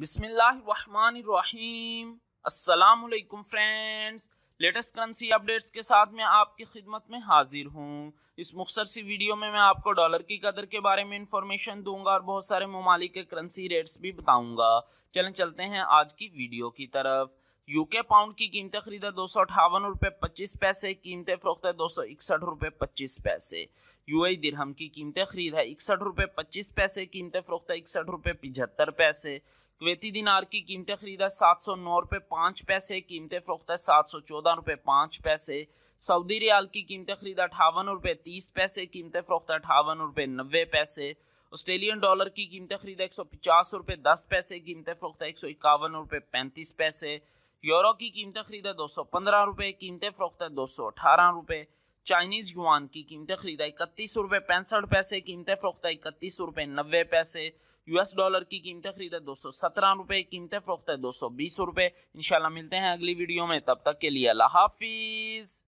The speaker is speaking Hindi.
बिसमीम् अल्लाम फ्रेंड्स लेटेस्ट करेंसी अपडेट्स के साथ मैं आपकी खिदमत में हाजिर हूँ इस मुख्तर सी वीडियो में मैं आपको डॉलर की कदर के बारे में इंफॉर्मेशन दूंगा और बहुत सारे ममालिक के करेंसी रेट्स भी बताऊंगा चलें चलते हैं आज की वीडियो की तरफ यूके पाउंड की कीमतें खरीदा दो सौ अठावन रुपये पच्चीस पैसे कीमतें फ़रोख्त है दो सौ इकसठ रुपये पच्चीस पैसे यू आई दिरहम की कीमतें खरीद है इकसठ रुपये पच्चीस पैसे कीमतें फ़रोख्त है इकसठ रुपये पचहत्तर पैसे क्वेती दिनार की कीमतें खरीदा सात सौ नौ रुपये पाँच पैसे कीमतें फरोख्ता सात सौ चौदह रुपये पाँच पैसे सऊदी रियाल की कीमतें खरीदा अठावन रुपये तीस पैसे कीमतें फरोख्ता अठावन रुपये नब्बे पैसे ऑस्ट्रेलियन डॉलर की कीमतें खरीदा एक सौ पचास रुपये दस पैसे कीमतें फरोख्ता एक सौ इक्यावन रुपये पैंतीस पैसे यूरो की कीमतें खरीदा दो सौ पंद्रह रुपये कीमतें फरोख्ता दो सौ अठारह रुपये चाइनीज़ युआन की कीमतें खरीदा इकतीस रुपये पैंसठ पैसे कीमतें फ़रोख्ता इकतीस रुपये नब्बे पैसे यूएस डॉलर की कीमतें खरीदा दो सौ सत्रह रुपये कीमतें फ़रोख्ता दो सौ बीस रुपये इंशाल्लाह मिलते हैं अगली वीडियो में तब तक के लिए अल्लाह हाफिज़